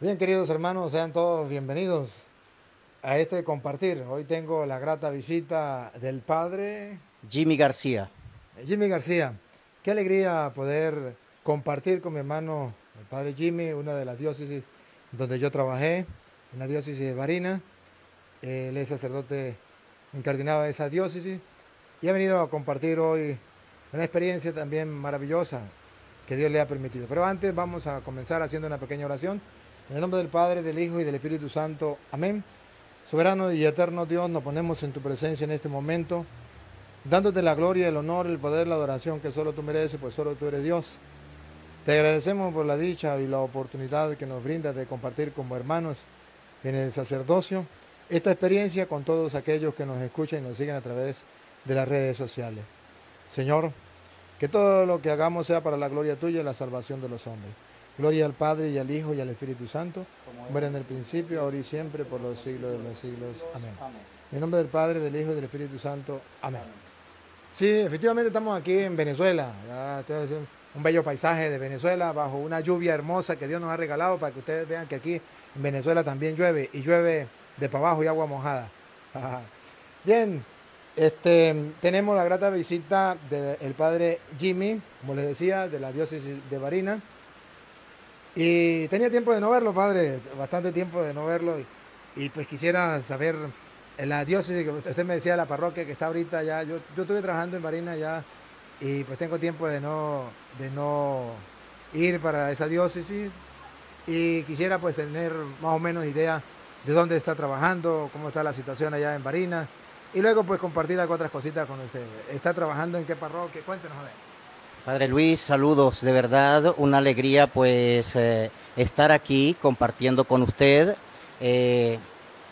Bien, queridos hermanos, sean todos bienvenidos a este compartir. Hoy tengo la grata visita del padre Jimmy García. Jimmy García, qué alegría poder compartir con mi hermano, el padre Jimmy, una de las diócesis donde yo trabajé, en la diócesis de Barina. Él es sacerdote encardinado de esa diócesis y ha venido a compartir hoy una experiencia también maravillosa que Dios le ha permitido. Pero antes vamos a comenzar haciendo una pequeña oración en el nombre del Padre, del Hijo y del Espíritu Santo. Amén. Soberano y eterno Dios, nos ponemos en tu presencia en este momento, dándote la gloria, el honor, el poder, la adoración que solo tú mereces, pues solo tú eres Dios. Te agradecemos por la dicha y la oportunidad que nos brindas de compartir como hermanos en el sacerdocio esta experiencia con todos aquellos que nos escuchan y nos siguen a través de las redes sociales. Señor, que todo lo que hagamos sea para la gloria tuya y la salvación de los hombres. Gloria al Padre y al Hijo y al Espíritu Santo, como era en el principio, ahora y siempre, por los siglos de los siglos. Amén. En En nombre del Padre, del Hijo y del Espíritu Santo. Amén. Sí, efectivamente estamos aquí en Venezuela. un bello paisaje de Venezuela, bajo una lluvia hermosa que Dios nos ha regalado para que ustedes vean que aquí en Venezuela también llueve y llueve de para abajo y agua mojada. Bien, este, tenemos la grata visita del Padre Jimmy, como les decía, de la diócesis de Barina. Y tenía tiempo de no verlo, padre, bastante tiempo de no verlo. Y, pues quisiera saber, en la diócesis, que usted me decía, la parroquia que está ahorita ya, yo, estuve trabajando en Marina ya y pues tengo tiempo de no, de no ir para esa diócesis y quisiera pues tener más o menos idea de dónde está trabajando, cómo está la situación allá en Barina y luego pues compartir algunas otras cositas con usted, ¿Está trabajando en qué parroquia? Cuéntenos a ver. Padre Luis, saludos, de verdad una alegría pues eh, estar aquí compartiendo con usted. Eh,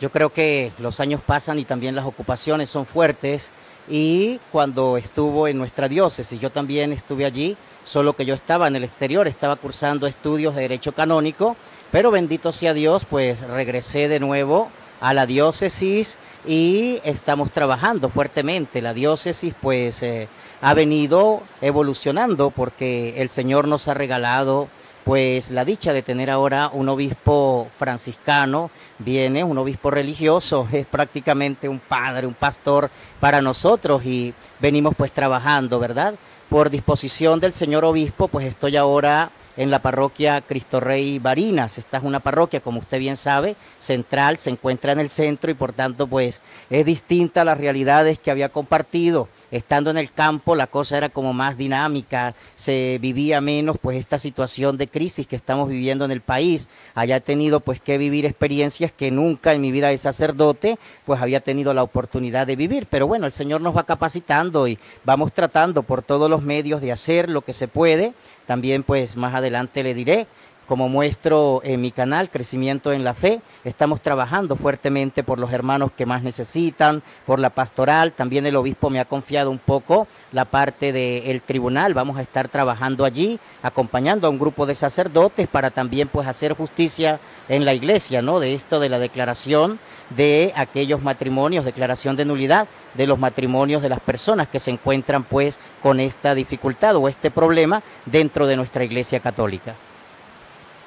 yo creo que los años pasan y también las ocupaciones son fuertes y cuando estuvo en nuestra diócesis, yo también estuve allí, solo que yo estaba en el exterior, estaba cursando estudios de Derecho Canónico, pero bendito sea Dios, pues regresé de nuevo a la diócesis y estamos trabajando fuertemente. La diócesis pues... Eh, ha venido evolucionando porque el Señor nos ha regalado pues la dicha de tener ahora un obispo franciscano, viene un obispo religioso, es prácticamente un padre, un pastor para nosotros y venimos pues trabajando, ¿verdad? Por disposición del señor obispo, pues estoy ahora en la parroquia Cristo Rey Barinas. Esta es una parroquia, como usted bien sabe, central, se encuentra en el centro y por tanto pues es distinta a las realidades que había compartido estando en el campo la cosa era como más dinámica, se vivía menos pues esta situación de crisis que estamos viviendo en el país. haya tenido pues que vivir experiencias que nunca en mi vida de sacerdote pues había tenido la oportunidad de vivir. Pero bueno, el Señor nos va capacitando y vamos tratando por todos los medios de hacer lo que se puede. También pues más adelante le diré como muestro en mi canal, Crecimiento en la Fe, estamos trabajando fuertemente por los hermanos que más necesitan, por la pastoral. También el obispo me ha confiado un poco la parte del tribunal. Vamos a estar trabajando allí, acompañando a un grupo de sacerdotes para también pues hacer justicia en la iglesia, ¿no? De esto de la declaración de aquellos matrimonios, declaración de nulidad de los matrimonios de las personas que se encuentran pues con esta dificultad o este problema dentro de nuestra Iglesia Católica.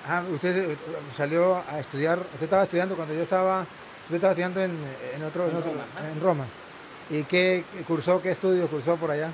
Ah, usted eh, salió a estudiar, usted estaba estudiando cuando yo estaba, usted estaba estudiando en, otro, Roma, ¿Y qué cursó, qué estudio cursó por allá?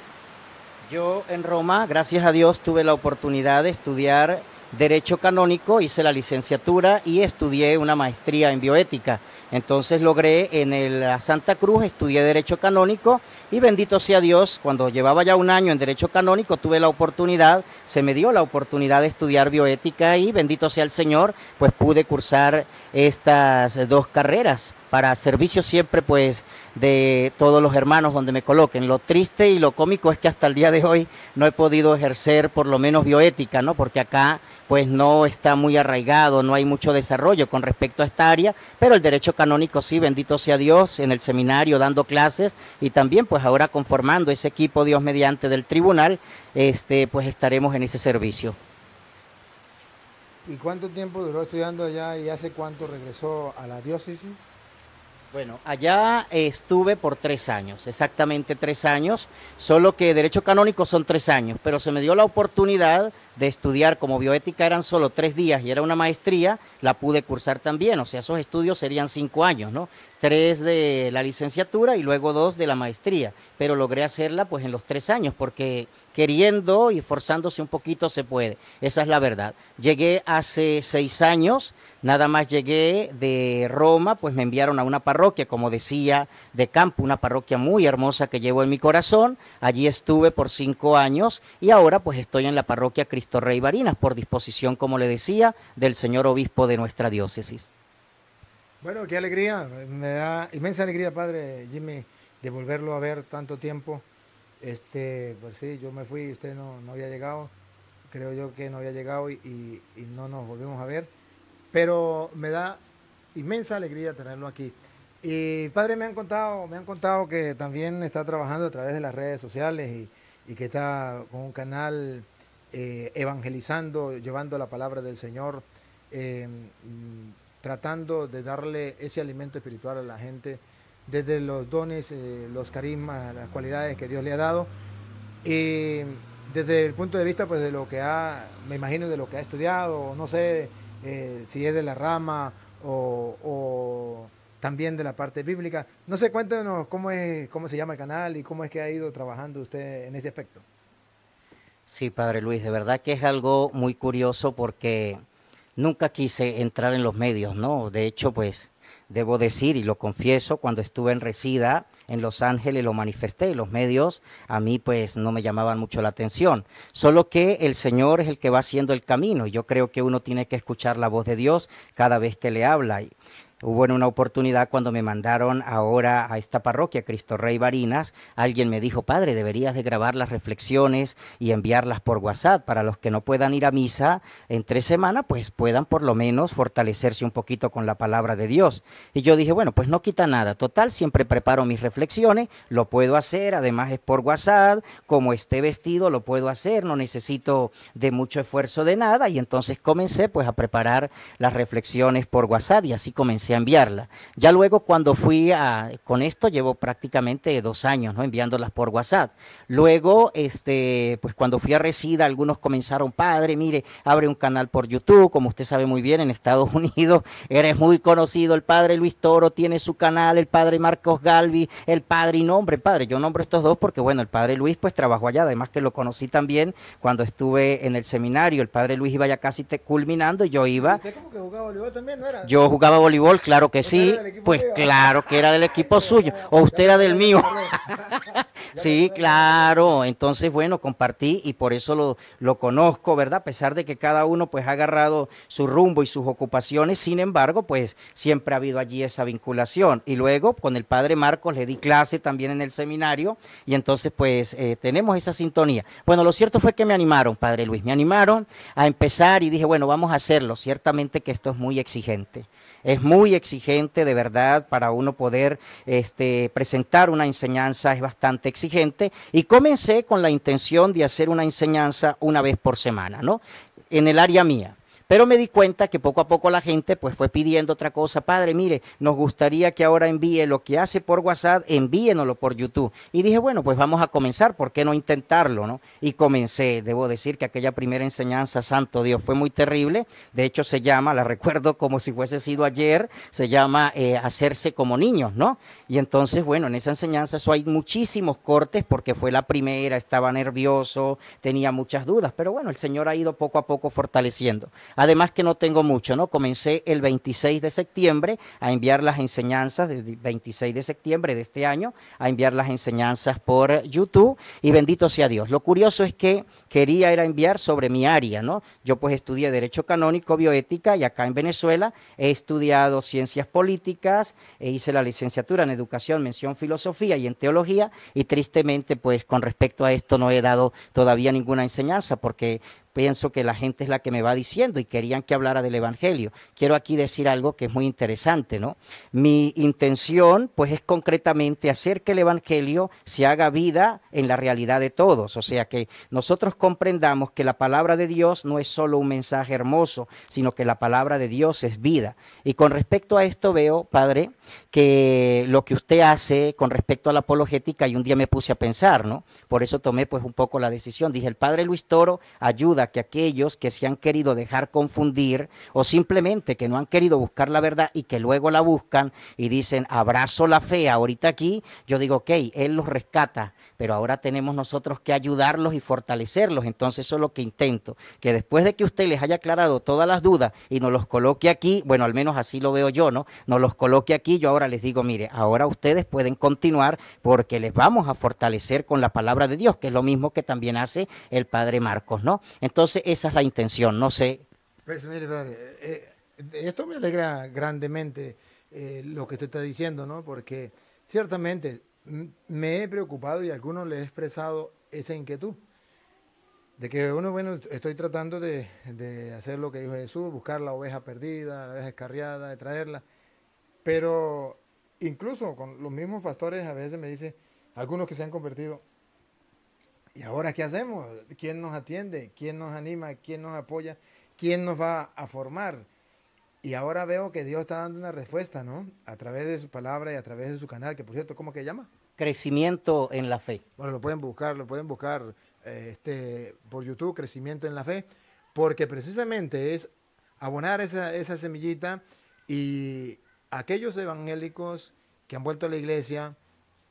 Yo en Roma, gracias a Dios, tuve la oportunidad de estudiar Derecho Canónico, hice la licenciatura y estudié una maestría en bioética. Entonces logré en la Santa Cruz, estudié Derecho Canónico y bendito sea Dios, cuando llevaba ya un año en Derecho Canónico, tuve la oportunidad, se me dio la oportunidad de estudiar bioética y bendito sea el Señor, pues pude cursar estas dos carreras para servicio siempre pues de todos los hermanos donde me coloquen. Lo triste y lo cómico es que hasta el día de hoy no he podido ejercer por lo menos bioética, ¿no? Porque acá pues no está muy arraigado, no hay mucho desarrollo con respecto a esta área, pero el derecho canónico sí, bendito sea Dios, en el seminario dando clases y también pues ahora conformando ese equipo Dios mediante del tribunal, este, pues estaremos en ese servicio. ¿Y cuánto tiempo duró estudiando allá y hace cuánto regresó a la diócesis? Bueno, allá estuve por tres años, exactamente tres años, solo que derecho canónico son tres años, pero se me dio la oportunidad de estudiar como bioética eran solo tres días y era una maestría, la pude cursar también, o sea, esos estudios serían cinco años, ¿no? Tres de la licenciatura y luego dos de la maestría, pero logré hacerla pues en los tres años porque queriendo y forzándose un poquito se puede. Esa es la verdad. Llegué hace seis años, nada más llegué de Roma, pues me enviaron a una parroquia, como decía, de campo, una parroquia muy hermosa que llevo en mi corazón. Allí estuve por cinco años y ahora pues estoy en la parroquia Cristo Rey Barinas, por disposición, como le decía, del señor obispo de nuestra diócesis. Bueno, qué alegría, me da inmensa alegría, padre Jimmy, de volverlo a ver tanto tiempo este, pues sí, yo me fui, usted no, había llegado, creo yo que no había llegado y, no nos volvimos a ver, pero me da inmensa alegría tenerlo aquí. Y padre, me han contado, me han contado que también está trabajando a través de las redes sociales y, que está con un canal eh, evangelizando, llevando la palabra del Señor, eh, tratando de darle ese alimento espiritual a la gente desde los dones, eh, los carismas, las cualidades que Dios le ha dado. Y desde el punto de vista, pues, de lo que ha, me imagino, de lo que ha estudiado, no sé eh, si es de la rama o, o, también de la parte bíblica. No sé, cuéntenos cómo, es, cómo se llama el canal y cómo es que ha ido trabajando usted en ese aspecto. Sí, Padre Luis, de verdad que es algo muy curioso porque nunca quise entrar en los medios, ¿no? De hecho, pues Debo decir, y lo confieso, cuando estuve en Resida, en Los Ángeles, lo manifesté. Los medios a mí pues no me llamaban mucho la atención. Solo que el Señor es el que va haciendo el camino. Yo creo que uno tiene que escuchar la voz de Dios cada vez que le habla. Hubo una oportunidad cuando me mandaron ahora a esta parroquia, Cristo Rey Barinas, alguien me dijo, padre, deberías de grabar las reflexiones y enviarlas por WhatsApp para los que no puedan ir a misa en tres semanas, pues puedan por lo menos fortalecerse un poquito con la palabra de Dios. Y yo dije, bueno, pues no quita nada, total, siempre preparo mis reflexiones, lo puedo hacer, además es por WhatsApp, como esté vestido lo puedo hacer, no necesito de mucho esfuerzo de nada, y entonces comencé pues a preparar las reflexiones por WhatsApp y así comencé enviarla. Ya luego cuando fui a, con esto llevo prácticamente dos años, ¿no? Enviándolas por WhatsApp. Luego, este, pues cuando fui a Resida, algunos comenzaron, padre, mire, abre un canal por YouTube, como usted sabe muy bien, en Estados Unidos eres muy conocido, el padre Luis Toro tiene su canal, el padre Marcos Galvi, el padre y nombre, padre, yo nombro estos dos porque, bueno, el padre Luis pues trabajó allá, además que lo conocí también cuando estuve en el seminario, el padre Luis iba ya casi te culminando y yo iba... ¿Usted como jugaba voleibol también, no era? Yo jugaba voleibol, pues claro que sí, pues claro que era del equipo suyo, o usted era del mío. Sí, claro, entonces bueno, compartí y por eso lo, conozco, ¿verdad? A pesar de que cada uno pues ha agarrado su rumbo y sus ocupaciones, sin embargo, pues siempre ha habido allí esa vinculación. Y luego con el padre Marcos le di clase también en el seminario y entonces pues eh, tenemos esa sintonía. Bueno, lo cierto fue que me animaron, padre Luis, me animaron a empezar y dije, bueno, vamos a hacerlo, ciertamente que esto es muy exigente es muy exigente de verdad para uno poder este, presentar una enseñanza, es bastante exigente y comencé con la intención de hacer una enseñanza una vez por semana, ¿no? En el área mía. Pero me di cuenta que poco a poco la gente pues fue pidiendo otra cosa. Padre, mire, nos gustaría que ahora envíe lo que hace por WhatsApp, envíenoslo por YouTube. Y dije, bueno, pues vamos a comenzar, ¿por qué no intentarlo? No? Y comencé, debo decir que aquella primera enseñanza, santo Dios, fue muy terrible. De hecho, se llama, la recuerdo como si fuese sido ayer, se llama eh, Hacerse como niños, ¿no? Y entonces, bueno, en esa enseñanza eso hay muchísimos cortes porque fue la primera, estaba nervioso, tenía muchas dudas, pero bueno, el Señor ha ido poco a poco fortaleciendo. Además que no tengo mucho, ¿no? Comencé el 26 de septiembre a enviar las enseñanzas, del 26 de septiembre de este año, a enviar las enseñanzas por YouTube y bendito sea Dios. Lo curioso es que quería era enviar sobre mi área, ¿no? Yo pues estudié Derecho Canónico, Bioética y acá en Venezuela he estudiado Ciencias Políticas, e hice la licenciatura en Educación, Mención Filosofía y en Teología y tristemente pues con respecto a esto no he dado todavía ninguna enseñanza porque pienso que la gente es la que me va diciendo y querían que hablara del Evangelio. Quiero aquí decir algo que es muy interesante, ¿no? Mi intención, pues, es concretamente hacer que el Evangelio se haga vida en la realidad de todos, o sea, que nosotros comprendamos que la palabra de Dios no es solo un mensaje hermoso, sino que la palabra de Dios es vida. Y con respecto a esto veo, Padre, que lo que usted hace con respecto a la apologética, y un día me puse a pensar, ¿no? Por eso tomé, pues, un poco la decisión. Dije, el Padre Luis Toro ayuda que aquellos que se han querido dejar confundir o simplemente que no han querido buscar la verdad y que luego la buscan y dicen abrazo la fe ahorita aquí, yo digo, ok, Él los rescata pero ahora tenemos nosotros que ayudarlos y fortalecerlos. Entonces eso es lo que intento, que después de que usted les haya aclarado todas las dudas y nos los coloque aquí, bueno, al menos así lo veo yo, ¿no? Nos los coloque aquí, yo ahora les digo, mire, ahora ustedes pueden continuar porque les vamos a fortalecer con la palabra de Dios, que es lo mismo que también hace el Padre Marcos, ¿no? Entonces esa es la intención, no sé. Pues mire, eh, eh, esto me alegra grandemente eh, lo que usted está diciendo, ¿no? Porque ciertamente me he preocupado y a algunos le he expresado esa inquietud. De que uno, bueno, estoy tratando de, de, hacer lo que dijo Jesús, buscar la oveja perdida, la oveja escarriada, de traerla. Pero incluso con los mismos pastores a veces me dicen, algunos que se han convertido, ¿y ahora qué hacemos? ¿Quién nos atiende? ¿Quién nos anima? ¿Quién nos apoya? ¿Quién nos va a formar? Y ahora veo que Dios está dando una respuesta, ¿no? A través de su palabra y a través de su canal, que por cierto, ¿cómo que llama? Crecimiento en la fe. Bueno, lo pueden buscar, lo pueden buscar eh, este, por YouTube, Crecimiento en la fe, porque precisamente es abonar esa, semillita y aquellos evangélicos que han vuelto a la iglesia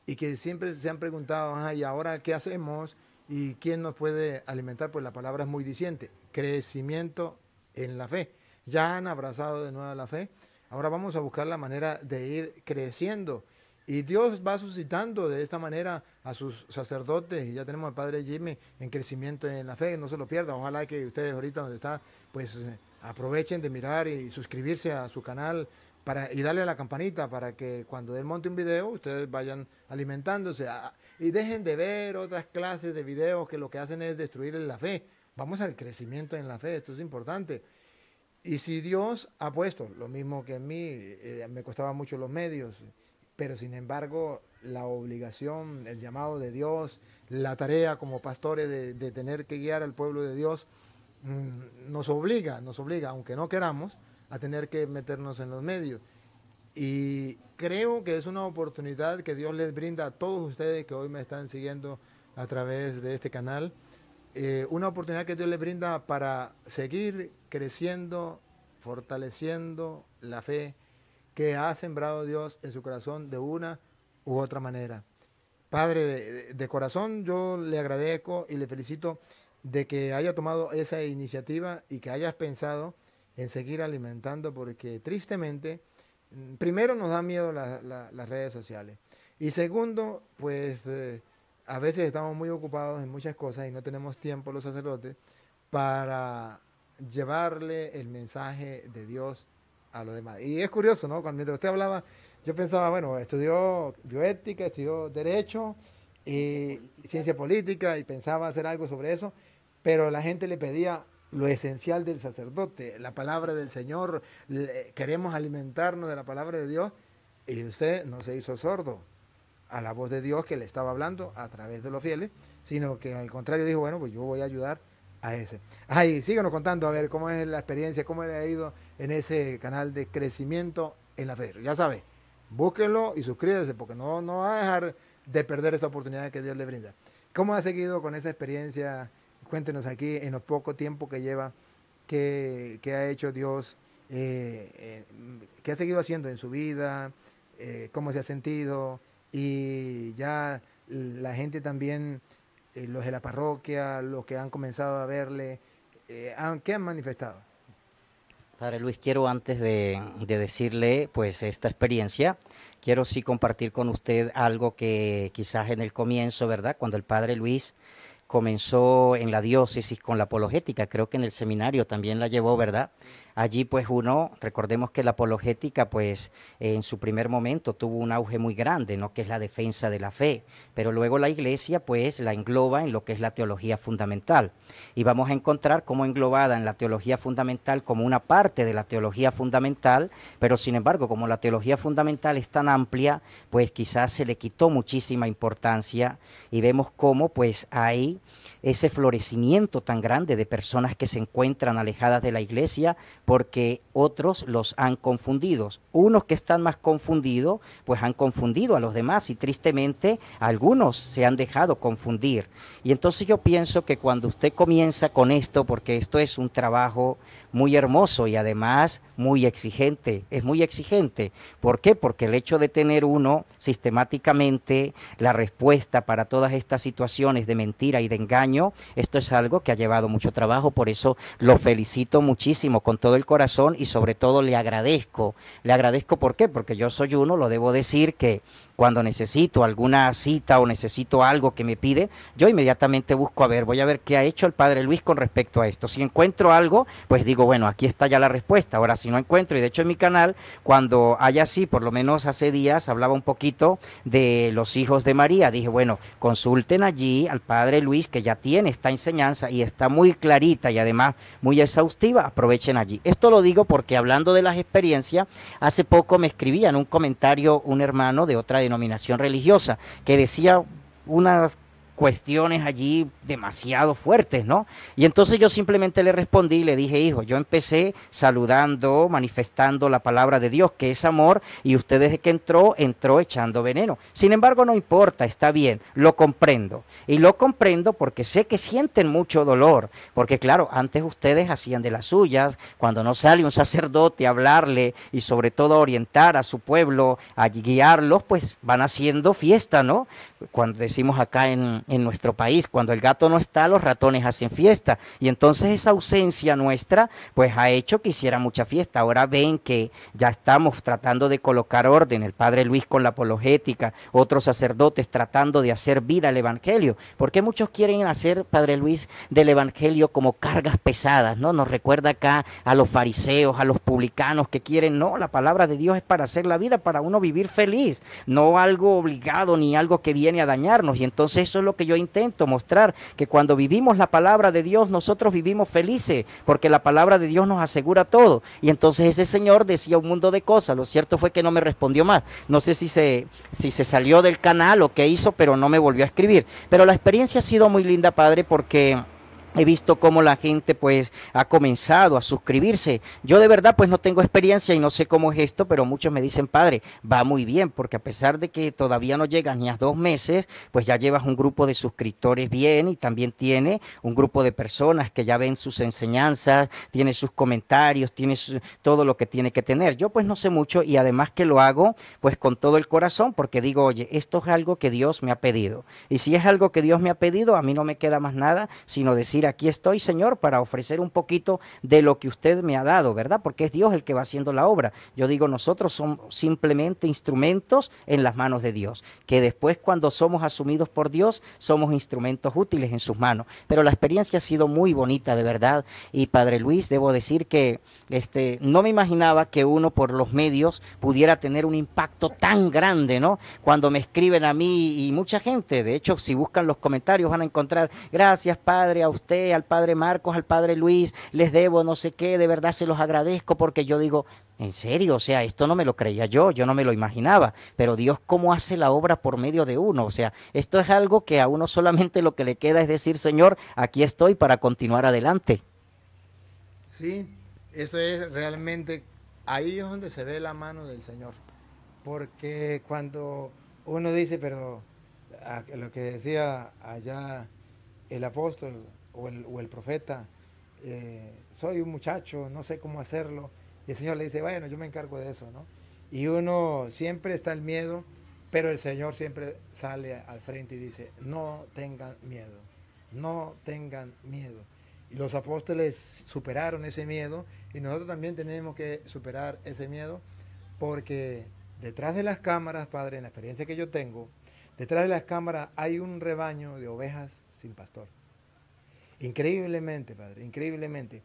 y que siempre se han preguntado, ah, ¿y ahora qué hacemos? ¿Y quién nos puede alimentar? Pues la palabra es muy diciente, crecimiento en la fe ya han abrazado de nuevo la fe. Ahora vamos a buscar la manera de ir creciendo. Y Dios va suscitando de esta manera a sus sacerdotes. Y ya tenemos al Padre Jimmy en crecimiento en la fe. No se lo pierdan. Ojalá que ustedes ahorita donde está, pues eh, aprovechen de mirar y suscribirse a su canal para, y darle a la campanita para que cuando él monte un video ustedes vayan alimentándose. Ah, y dejen de ver otras clases de videos que lo que hacen es destruir la fe. Vamos al crecimiento en la fe. Esto es importante. Y si Dios ha puesto, lo mismo que a mí, eh, me costaba mucho los medios, pero sin embargo la obligación, el llamado de Dios, la tarea como pastores de, tener que guiar al pueblo de Dios, mm, nos obliga, nos obliga, aunque no queramos, a tener que meternos en los medios. Y creo que es una oportunidad que Dios les brinda a todos ustedes que hoy me están siguiendo a través de este canal. Eh, una oportunidad que Dios les brinda para seguir creciendo, fortaleciendo la fe que ha sembrado Dios en su corazón de una u otra manera. Padre, de, corazón yo le agradezco y le felicito de que haya tomado esa iniciativa y que hayas pensado en seguir alimentando, porque tristemente, mm, primero nos da miedo las redes sociales. Y segundo, pues eh, a veces estamos muy ocupados en muchas cosas y no tenemos tiempo los sacerdotes para llevarle el mensaje de Dios a los demás. Y es curioso, ¿no? Cuando mientras usted hablaba, yo pensaba, bueno, estudió bioética, estudió derecho y ciencia política. y pensaba hacer algo sobre eso, pero la gente le pedía lo esencial del sacerdote, la palabra del Señor, queremos alimentarnos de la palabra de Dios y usted no se hizo sordo a la voz de Dios que le estaba hablando a través de los fieles, sino que al contrario dijo, bueno, pues yo voy a ayudar a ese. Ahí, síganos contando a ver cómo es la experiencia, cómo le ha ido en ese canal de crecimiento en la fe. Ya sabes, búsquenlo y suscríbanse, porque no, no va a dejar de perder esta oportunidad que Dios le brinda. ¿Cómo ha seguido con esa experiencia? Cuéntenos aquí en los poco tiempo que lleva, qué ha hecho Dios, eh, eh, qué ha seguido haciendo en su vida, eh, cómo se ha sentido, y ya la gente también, eh, los de la parroquia, los que han comenzado a verle, eh, han, ¿qué han manifestado? Padre Luis, quiero antes de, de, decirle pues esta experiencia, quiero sí compartir con usted algo que quizás en el comienzo, ¿verdad? Cuando el Padre Luis comenzó en la diócesis con la apologética, creo que en el seminario también la llevó, ¿verdad? Allí pues uno, recordemos que la apologética pues en su primer momento tuvo un auge muy grande, ¿no? que es la defensa de la fe, pero luego la iglesia pues la engloba en lo que es la teología fundamental. Y vamos a encontrar cómo englobada en la teología fundamental como una parte de la teología fundamental, pero sin embargo como la teología fundamental es tan amplia, pues quizás se le quitó muchísima importancia y vemos cómo pues hay ese florecimiento tan grande de personas que se encuentran alejadas de la iglesia porque otros los han confundido. Unos que están más confundidos, pues han confundido a los demás y tristemente algunos se han dejado confundir. Y entonces yo pienso que cuando usted comienza con esto, porque esto es un trabajo muy hermoso y además muy exigente, es muy exigente. ¿Por qué? Porque el hecho de tener uno sistemáticamente la respuesta para todas estas situaciones de mentira y de engaño, esto es algo que ha llevado mucho trabajo, por eso lo felicito muchísimo con todo el corazón y sobre todo le agradezco. Le agradezco por qué, porque yo soy uno, lo debo decir, que cuando necesito alguna cita o necesito algo que me pide, yo inmediatamente busco a ver, voy a ver qué ha hecho el padre Luis con respecto a esto. Si encuentro algo, pues digo, bueno, aquí está ya la respuesta. Ahora, si no encuentro, y de hecho en mi canal, cuando haya así, por lo menos hace días, hablaba un poquito de los hijos de María. Dije, bueno, consulten allí al padre Luis, que ya tiene esta enseñanza y está muy clarita y además muy exhaustiva. Aprovechen allí esto lo digo porque hablando de las experiencias, hace poco me escribía en un comentario un hermano de otra denominación religiosa que decía unas cuestiones allí demasiado fuertes, ¿no? Y entonces yo simplemente le respondí y le dije, hijo, yo empecé saludando, manifestando la palabra de Dios, que es amor, y usted desde que entró, entró echando veneno. Sin embargo, no importa, está bien, lo comprendo. Y lo comprendo porque sé que sienten mucho dolor, porque claro, antes ustedes hacían de las suyas, cuando no sale un sacerdote a hablarle y sobre todo a orientar a su pueblo, a guiarlos, pues van haciendo fiesta, ¿no? Cuando decimos acá en, en nuestro país. Cuando el gato no está, los ratones hacen fiesta. Y entonces esa ausencia nuestra, pues ha hecho que hiciera mucha fiesta. Ahora ven que ya estamos tratando de colocar orden, el padre Luis con la apologética, otros sacerdotes tratando de hacer vida al Evangelio. Porque muchos quieren hacer, padre Luis, del Evangelio como cargas pesadas, ¿no? Nos recuerda acá a los fariseos, a los publicanos que quieren, no, la palabra de Dios es para hacer la vida, para uno vivir feliz, no algo obligado ni algo que viene a dañarnos. Y entonces eso es lo que que yo intento mostrar, que cuando vivimos la palabra de Dios, nosotros vivimos felices, porque la palabra de Dios nos asegura todo. Y entonces ese señor decía un mundo de cosas, lo cierto fue que no me respondió más. No sé si se, si se salió del canal o qué hizo, pero no me volvió a escribir. Pero la experiencia ha sido muy linda, padre, porque he visto cómo la gente pues ha comenzado a suscribirse. Yo de verdad pues no tengo experiencia y no sé cómo es esto, pero muchos me dicen, padre, va muy bien, porque a pesar de que todavía no llegas ni a dos meses, pues ya llevas un grupo de suscriptores bien y también tiene un grupo de personas que ya ven sus enseñanzas, tiene sus comentarios, tiene todo lo que tiene que tener. Yo pues no sé mucho y además que lo hago pues con todo el corazón, porque digo, oye, esto es algo que Dios me ha pedido. Y si es algo que Dios me ha pedido, a mí no me queda más nada sino decir, aquí estoy, Señor, para ofrecer un poquito de lo que usted me ha dado, ¿verdad? Porque es Dios el que va haciendo la obra. Yo digo, nosotros somos simplemente instrumentos en las manos de Dios, que después cuando somos asumidos por Dios, somos instrumentos útiles en sus manos. Pero la experiencia ha sido muy bonita, de verdad. Y Padre Luis, debo decir que este, no me imaginaba que uno por los medios pudiera tener un impacto tan grande, ¿no? Cuando me escriben a mí y mucha gente, de hecho, si buscan los comentarios van a encontrar, gracias Padre a usted al padre Marcos, al padre Luis, les debo no sé qué, de verdad se los agradezco porque yo digo, en serio, o sea, esto no me lo creía yo, yo no me lo imaginaba, pero Dios cómo hace la obra por medio de uno, o sea, esto es algo que a uno solamente lo que le queda es decir, Señor, aquí estoy para continuar adelante. Sí, eso es realmente, ahí es donde se ve la mano del Señor, porque cuando uno dice, pero ah, lo que decía allá el apóstol, o el, profeta, eh, soy un muchacho, no sé cómo hacerlo. Y el Señor le dice, bueno, yo me encargo de eso, ¿no? Y uno siempre está el miedo, pero el Señor siempre sale al frente y dice, no tengan miedo, no tengan miedo. Y los apóstoles superaron ese miedo y nosotros también tenemos que superar ese miedo porque detrás de las cámaras, Padre, en la experiencia que yo tengo, detrás de las cámaras hay un rebaño de ovejas sin pastor. Increíblemente, Padre, increíblemente.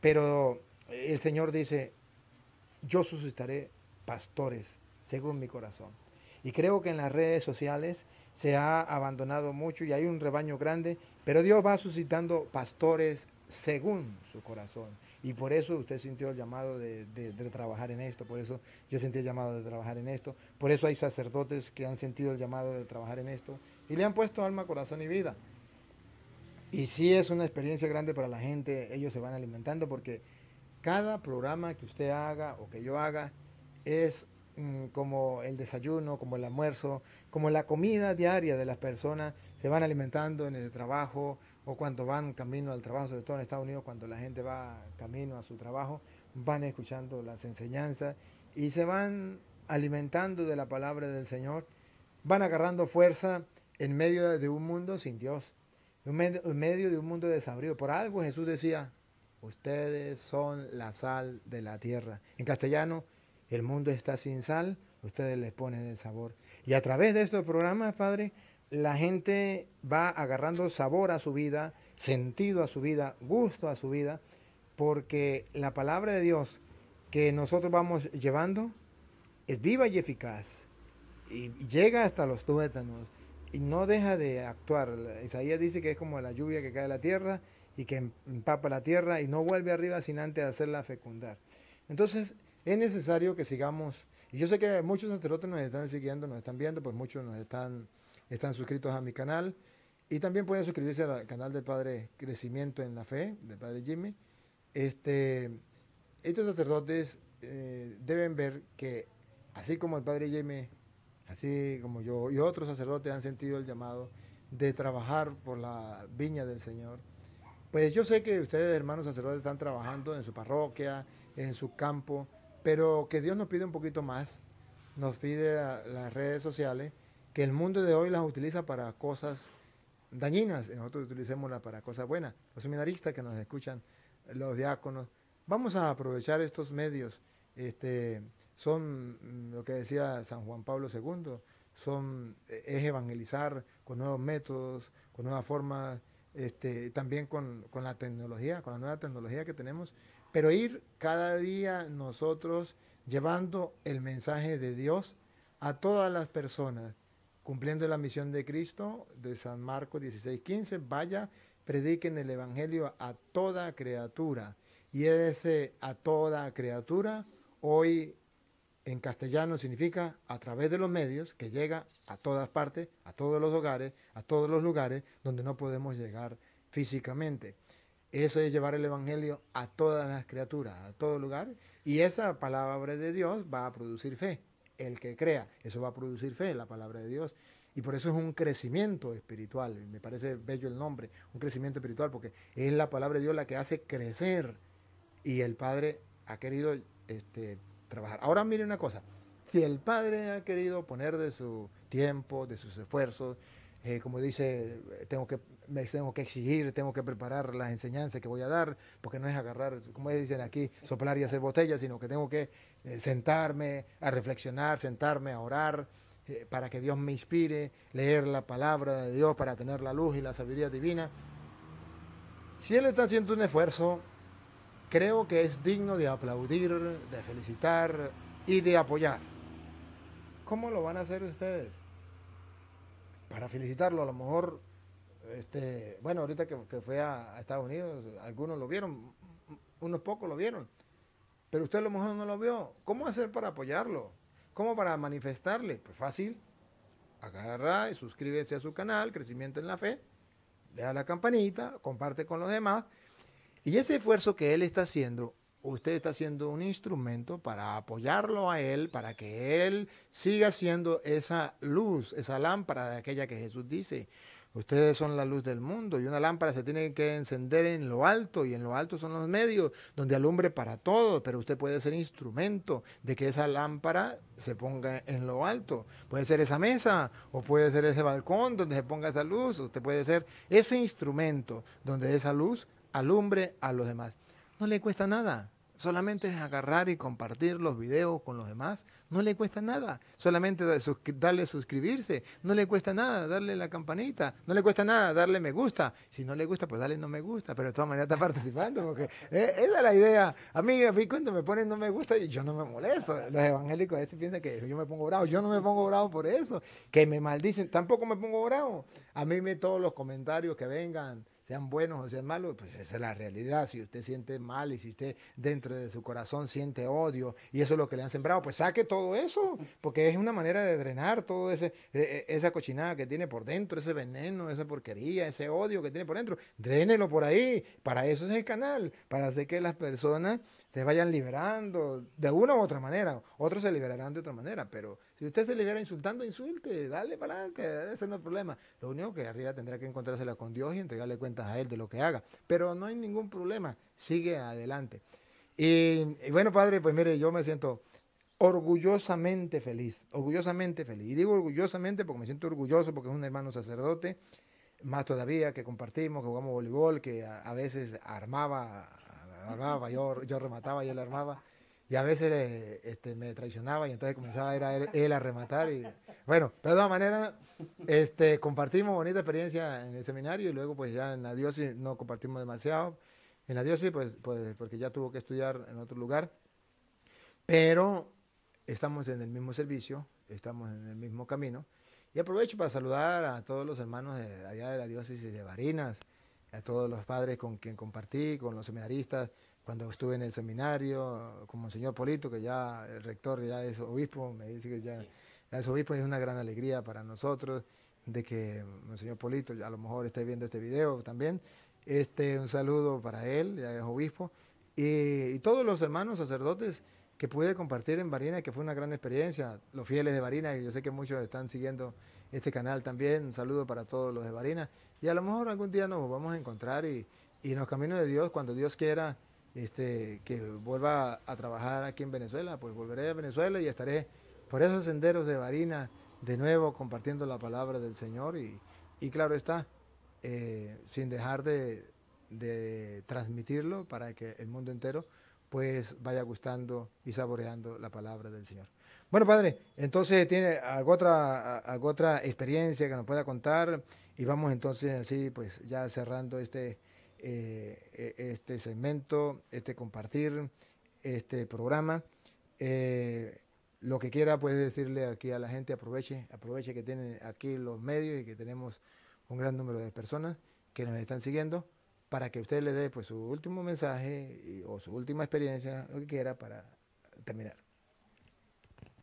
Pero el Señor dice, yo suscitaré pastores según mi corazón. Y creo que en las redes sociales se ha abandonado mucho y hay un rebaño grande, pero Dios va suscitando pastores según su corazón. Y por eso usted sintió el llamado de, trabajar en esto, por eso yo sentí el llamado de trabajar en esto, por eso hay sacerdotes que han sentido el llamado de trabajar en esto y le han puesto alma, corazón y vida. Y sí es una experiencia grande para la gente, ellos se van alimentando porque cada programa que usted haga o que yo haga es mm, como el desayuno, como el almuerzo, como la comida diaria de las personas, se van alimentando en el trabajo o cuando van camino al trabajo, sobre todo en Estados Unidos, cuando la gente va camino a su trabajo, van escuchando las enseñanzas y se van alimentando de la palabra del Señor, van agarrando fuerza en medio de un mundo sin Dios en medio de un mundo desabrido. Por algo Jesús decía, ustedes son la sal de la tierra. En castellano, el mundo está sin sal, ustedes les ponen el sabor. Y a través de estos programas, Padre, la gente va agarrando sabor a su vida, sentido a su vida, gusto a su vida, porque la palabra de Dios que nosotros vamos llevando es viva y eficaz y llega hasta los tuétanos y no deja de actuar. Isaías dice que es como la lluvia que cae a la tierra y que empapa la tierra y no vuelve arriba sin antes hacerla fecundar. Entonces, es necesario que sigamos. Y yo sé que muchos sacerdotes nos están siguiendo, nos están viendo, pues muchos nos están, están suscritos a mi canal. Y también pueden suscribirse al canal del Padre Crecimiento en la Fe, del Padre Jimmy. Este, estos sacerdotes eh, deben ver que, así como el Padre Jimmy Así como yo y otros sacerdotes han sentido el llamado de trabajar por la viña del Señor. Pues yo sé que ustedes, hermanos sacerdotes, están trabajando en su parroquia, en su campo, pero que Dios nos pide un poquito más, nos pide a las redes sociales, que el mundo de hoy las utiliza para cosas dañinas, nosotros utilicémoslas para cosas buenas. Los seminaristas que nos escuchan, los diáconos, vamos a aprovechar estos medios. Este, son mm, lo que decía San Juan Pablo II, son, e, es evangelizar con nuevos métodos, con nuevas formas, este, también con, la tecnología, con la nueva tecnología que tenemos, pero ir cada día nosotros llevando el mensaje de Dios a todas las personas, cumpliendo la misión de Cristo de San Marcos 16:15, vaya, prediquen el Evangelio a toda criatura. Y ese a toda criatura hoy en castellano significa a través de los medios que llega a todas partes, a todos los hogares, a todos los lugares donde no podemos llegar físicamente. Eso es llevar el Evangelio a todas las criaturas, a todo lugar. Y esa palabra de Dios va a producir fe. El que crea, eso va a producir fe, la palabra de Dios. Y por eso es un crecimiento espiritual. Me parece bello el nombre, un crecimiento espiritual, porque es la palabra de Dios la que hace crecer. Y el Padre ha querido este, trabajar. Ahora mire una cosa, si el padre ha querido poner de su tiempo, de sus esfuerzos, eh, como dice, tengo que, me tengo que exigir, tengo que preparar las enseñanzas que voy a dar, porque no es agarrar, como dicen aquí, soplar y hacer botellas, sino que tengo que eh, sentarme a reflexionar, sentarme a orar eh, para que Dios me inspire, leer la palabra de Dios para tener la luz y la sabiduría divina. Si él está haciendo un esfuerzo, creo que es digno de aplaudir, de felicitar y de apoyar. ¿Cómo lo van a hacer ustedes? Para felicitarlo, a lo mejor, este, bueno, ahorita que, fue a, Estados Unidos, algunos lo vieron, unos pocos lo vieron, pero usted a lo mejor no lo vio. ¿Cómo hacer para apoyarlo? ¿Cómo para manifestarle? Pues fácil, agarra y suscríbese a su canal, Crecimiento en la Fe, le da la campanita, comparte con los demás y ese esfuerzo que él está haciendo, usted está haciendo un instrumento para apoyarlo a él, para que él siga siendo esa luz, esa lámpara de aquella que Jesús dice. Ustedes son la luz del mundo y una lámpara se tiene que encender en lo alto y en lo alto son los medios donde alumbre para todos, pero usted puede ser instrumento de que esa lámpara se ponga en lo alto. Puede ser esa mesa o puede ser ese balcón donde se ponga esa luz, usted puede ser ese instrumento donde esa luz alumbre a los demás. No le cuesta nada. Solamente es agarrar y compartir los videos con los demás. No le cuesta nada. Solamente darle suscribirse. No le cuesta nada darle la campanita. No le cuesta nada darle me gusta. Si no le gusta, pues dale no me gusta. Pero de todas maneras está participando porque eh, esa es la idea. A mí, a mí cuando me ponen no me gusta, yo no me molesto. Los evangélicos a veces piensan que yo me pongo bravo. Yo no me pongo bravo por eso. Que me maldicen. Tampoco me pongo bravo. A mí me todos los comentarios que vengan sean buenos o sean malos, pues esa es la realidad. Si usted siente mal y si usted dentro de su corazón siente odio y eso es lo que le han sembrado, pues saque todo eso, porque es una manera de drenar todo ese e, e, esa cochinada que tiene por dentro, ese veneno, esa porquería, ese odio que tiene por dentro. Drénelo por ahí. Para eso es el canal, para hacer que las personas se vayan liberando de una u otra manera. Otros se liberarán de otra manera, pero si usted se libera insultando, insulte, dale para adelante, ese no es problema. Lo único que arriba tendrá que encontrársela con Dios y entregarle cuentas a Él de lo que haga. Pero no hay ningún problema, sigue adelante. Y, bueno, padre, pues mire, yo me siento orgullosamente feliz, orgullosamente feliz. Y digo orgullosamente porque me siento orgulloso, porque es un hermano sacerdote, más todavía que compartimos, que jugamos voleibol, que a veces armaba armaba, yo, remataba y él armaba. Y a veces este, me traicionaba y entonces comenzaba a ir a él, a rematar. Y, bueno, pero de todas maneras, este, compartimos bonita experiencia en el seminario y luego pues ya en la diócesis no compartimos demasiado. En la diócesis pues, pues porque ya tuvo que estudiar en otro lugar. Pero estamos en el mismo servicio, estamos en el mismo camino. Y aprovecho para saludar a todos los hermanos allá de la diócesis de Barinas, a todos los padres con quien compartí, con los seminaristas, cuando estuve en el seminario, con señor Polito, que ya el rector ya es obispo, me dice que ya, es obispo es una gran alegría para nosotros de que Monseñor Polito a lo mejor está viendo este video también. Este, un saludo para él, ya es obispo, y, y todos los hermanos sacerdotes que pude compartir en Barina, que fue una gran experiencia, los fieles de Barina, que yo sé que muchos están siguiendo este canal también. Un saludo para todos los de Barinas. Y a lo mejor algún día nos vamos a encontrar y, en los caminos de Dios, cuando Dios quiera este, que vuelva a trabajar aquí en Venezuela, pues volveré a Venezuela y estaré por esos senderos de Varina de nuevo compartiendo la palabra del Señor y, claro está, eh, sin dejar de, de transmitirlo para que el mundo entero pues vaya gustando y saboreando la palabra del Señor. Bueno, padre, entonces tiene alguna otra, otra experiencia que nos pueda contar y vamos entonces así, pues ya cerrando este, eh, e, este segmento, este compartir, este programa. Eh, lo que quiera puede decirle aquí a la gente, aproveche, aproveche que tienen aquí los medios y que tenemos un gran número de personas que nos están siguiendo para que usted le dé pues su último mensaje o su última experiencia, lo que quiera para terminar.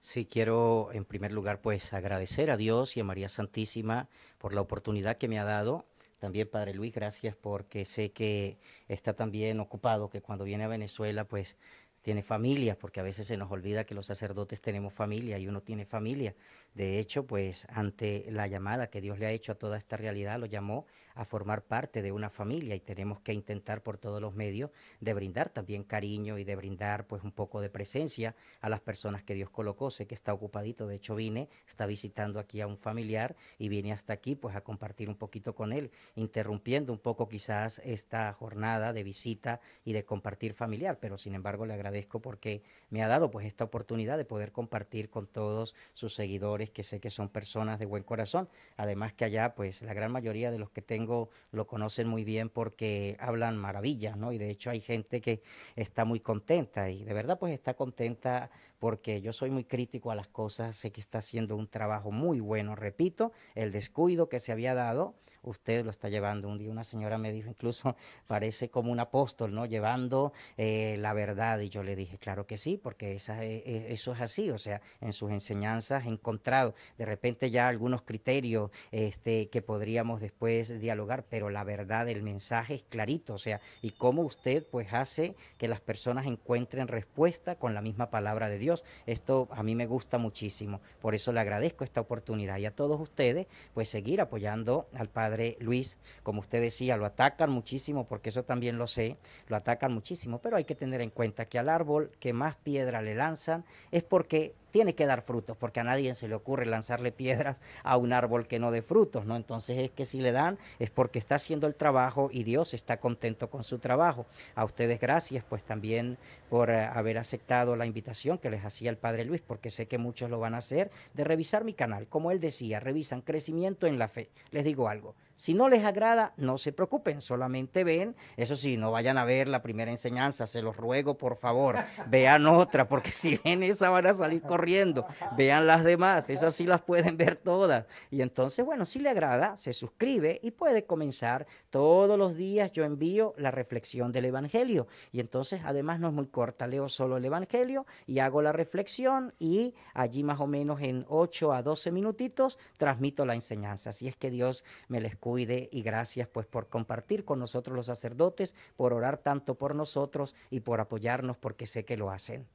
Sí, quiero en primer lugar pues agradecer a Dios y a María Santísima por la oportunidad que me ha dado. También Padre Luis, gracias porque sé que está también ocupado, que cuando viene a Venezuela pues tiene familia, porque a veces se nos olvida que los sacerdotes tenemos familia y uno tiene familia. De hecho, pues ante la llamada que Dios le ha hecho a toda esta realidad, lo llamó a formar parte de una familia y tenemos que intentar por todos los medios de brindar también cariño y de brindar pues un poco de presencia a las personas que Dios colocó. Sé que está ocupadito, de hecho vine, está visitando aquí a un familiar y vine hasta aquí pues a compartir un poquito con él, interrumpiendo un poco quizás esta jornada de visita y de compartir familiar, pero sin embargo le agradezco porque me ha dado pues esta oportunidad de poder compartir con todos sus seguidores que sé que son personas de buen corazón. Además que allá, pues la gran mayoría de los que tengo lo conocen muy bien porque hablan maravillas, ¿no? Y de hecho hay gente que está muy contenta y de verdad pues está contenta porque yo soy muy crítico a las cosas, sé que está haciendo un trabajo muy bueno, repito, el descuido que se había dado usted lo está llevando. Un día una señora me dijo, incluso parece como un apóstol, ¿no? Llevando eh, la verdad. Y yo le dije, claro que sí, porque eh, eh, eso es así. O sea, en sus enseñanzas he encontrado de repente ya algunos criterios este, que podríamos después dialogar, pero la verdad, el mensaje es clarito. O sea, y cómo usted pues hace que las personas encuentren respuesta con la misma palabra de Dios. Esto a mí me gusta muchísimo. Por eso le agradezco esta oportunidad y a todos ustedes pues seguir apoyando al Padre padre Luis, como usted decía, lo atacan muchísimo, porque eso también lo sé, lo atacan muchísimo, pero hay que tener en cuenta que al árbol que más piedra le lanzan es porque tiene que dar frutos, porque a nadie se le ocurre lanzarle piedras a un árbol que no dé frutos, ¿no? Entonces es que si le dan es porque está haciendo el trabajo y Dios está contento con su trabajo. A ustedes gracias pues también por eh, haber aceptado la invitación que les hacía el Padre Luis, porque sé que muchos lo van a hacer, de revisar mi canal. Como él decía, revisan crecimiento en la fe. Les digo algo, si no les agrada, no se preocupen, solamente ven. Eso sí, no vayan a ver la primera enseñanza, se los ruego por favor. Vean otra, porque si ven esa van a salir corriendo. Vean las demás, esas sí las pueden ver todas. Y entonces, bueno, si le agrada, se suscribe y puede comenzar. Todos los días yo envío la reflexión del Evangelio. Y entonces, además, no es muy corta, leo solo el Evangelio y hago la reflexión y allí más o menos en 8 a 12 minutitos transmito la enseñanza. Así es que Dios me les cuide y gracias pues por compartir con nosotros los sacerdotes, por orar tanto por nosotros y por apoyarnos porque sé que lo hacen.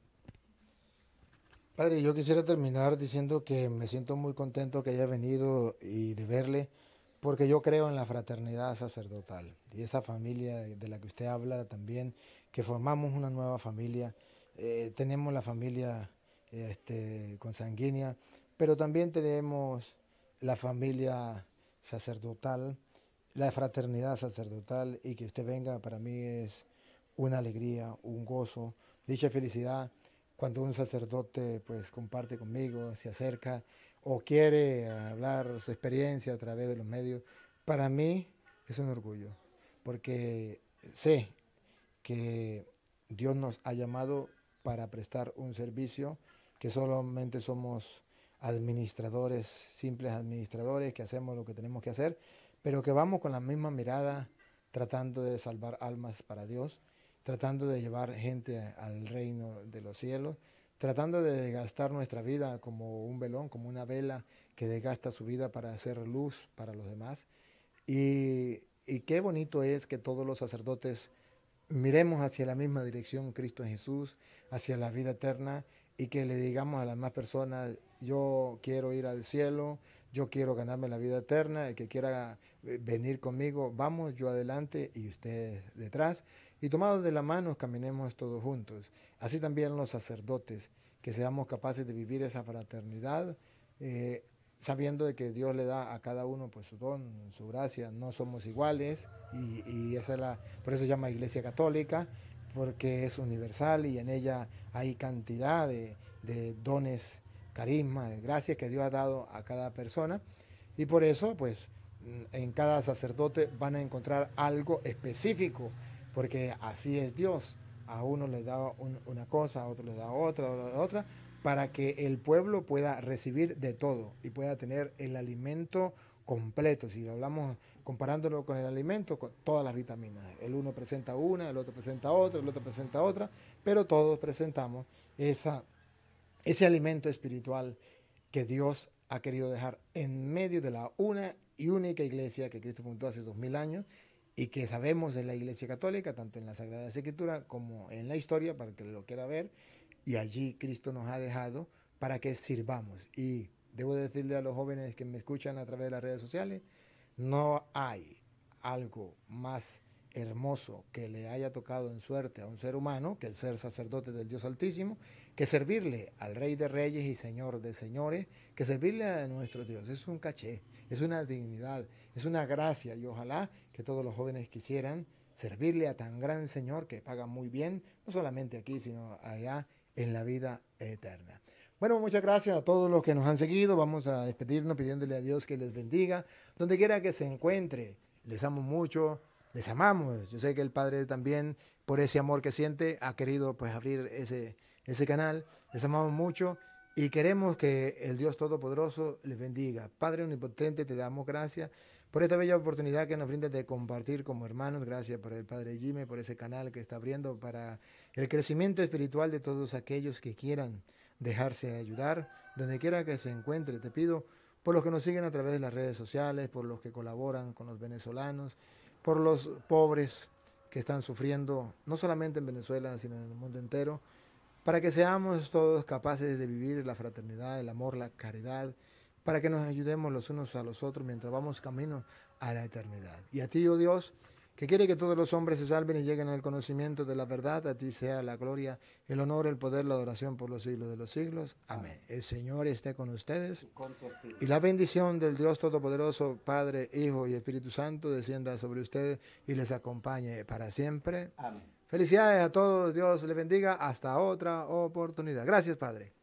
Padre, yo quisiera terminar diciendo que me siento muy contento que haya venido y de verle, porque yo creo en la fraternidad sacerdotal y esa familia de la que usted habla también, que formamos una nueva familia, eh, tenemos la familia este, consanguínea, pero también tenemos la familia sacerdotal, la fraternidad sacerdotal y que usted venga para mí es una alegría, un gozo, dicha felicidad cuando un sacerdote pues comparte conmigo, se acerca o quiere hablar su experiencia a través de los medios, para mí es un orgullo, porque sé que Dios nos ha llamado para prestar un servicio que solamente somos administradores, simples administradores, que hacemos lo que tenemos que hacer, pero que vamos con la misma mirada tratando de salvar almas para Dios, tratando de llevar gente al reino de los cielos, tratando de gastar nuestra vida como un velón, como una vela que desgasta su vida para hacer luz para los demás. Y, y qué bonito es que todos los sacerdotes miremos hacia la misma dirección, Cristo Jesús, hacia la vida eterna, y que le digamos a las más personas, yo quiero ir al cielo, yo quiero ganarme la vida eterna, el que quiera eh, venir conmigo, vamos, yo adelante y usted detrás, y tomados de la mano caminemos todos juntos. Así también los sacerdotes, que seamos capaces de vivir esa fraternidad, eh, sabiendo de que Dios le da a cada uno pues su don, su gracia, no somos iguales, y, y esa es la, por eso se llama Iglesia Católica, porque es universal y en ella hay cantidad de, dones, carismas, de gracias que Dios ha dado a cada persona. Y por eso, pues, mm, en cada sacerdote van a encontrar algo específico, porque así es Dios. A uno le da una cosa, a otro le da otra, a otra, para que el pueblo pueda recibir de todo y pueda tener el alimento completo. Si lo hablamos comparándolo con el alimento, con todas las vitaminas. El uno presenta una, el otro presenta otra, el otro presenta otra, pero todos presentamos esa, ese alimento espiritual que Dios ha querido dejar en medio de la una y única iglesia que Cristo fundó hace dos mil años y que sabemos de la iglesia católica, tanto en la Sagrada Escritura como en la historia, para que lo quiera ver, y allí Cristo nos ha dejado para que sirvamos. Y debo decirle a los jóvenes que me escuchan a través de las redes sociales, no hay algo más hermoso que le haya tocado en suerte a un ser humano, que el ser sacerdote del Dios Altísimo, que servirle al Rey de Reyes y Señor de Señores, que servirle a nuestro Dios. Es un caché, es una dignidad, es una gracia y ojalá que todos los jóvenes quisieran servirle a tan gran Señor que paga muy bien, no solamente aquí, sino allá en la vida eterna. Bueno, muchas gracias a todos los que nos han seguido. Vamos a despedirnos pidiéndole a Dios que les bendiga. Donde quiera que se encuentre, les amo mucho, les amamos. Yo sé que el Padre también, por ese amor que siente, ha querido pues abrir ese, ese canal. Les amamos mucho y queremos que el Dios Todopoderoso les bendiga. Padre Omnipotente, te damos gracias por esta bella oportunidad que nos brindas de compartir como hermanos. Gracias por el Padre Jimmy, por ese canal que está abriendo para el crecimiento espiritual de todos aquellos que quieran dejarse ayudar, donde quiera que se encuentre, te pido, por los que nos siguen a través de las redes sociales, por los que colaboran con los venezolanos, por los pobres que están sufriendo, no solamente en Venezuela, sino en el mundo entero, para que seamos todos capaces de vivir la fraternidad, el amor, la caridad, para que nos ayudemos los unos a los otros mientras vamos camino a la eternidad. Y a ti, oh Dios, que quiere que todos los hombres se salven y lleguen al conocimiento de la verdad, a ti sea la gloria, el honor, el poder, la adoración por los siglos de los siglos. Amén. El Señor esté con ustedes. Y la bendición del Dios Todopoderoso, Padre, Hijo y Espíritu Santo, descienda sobre ustedes y les acompañe para siempre. Amén. Felicidades a todos, Dios les bendiga. Hasta otra oportunidad. Gracias, Padre.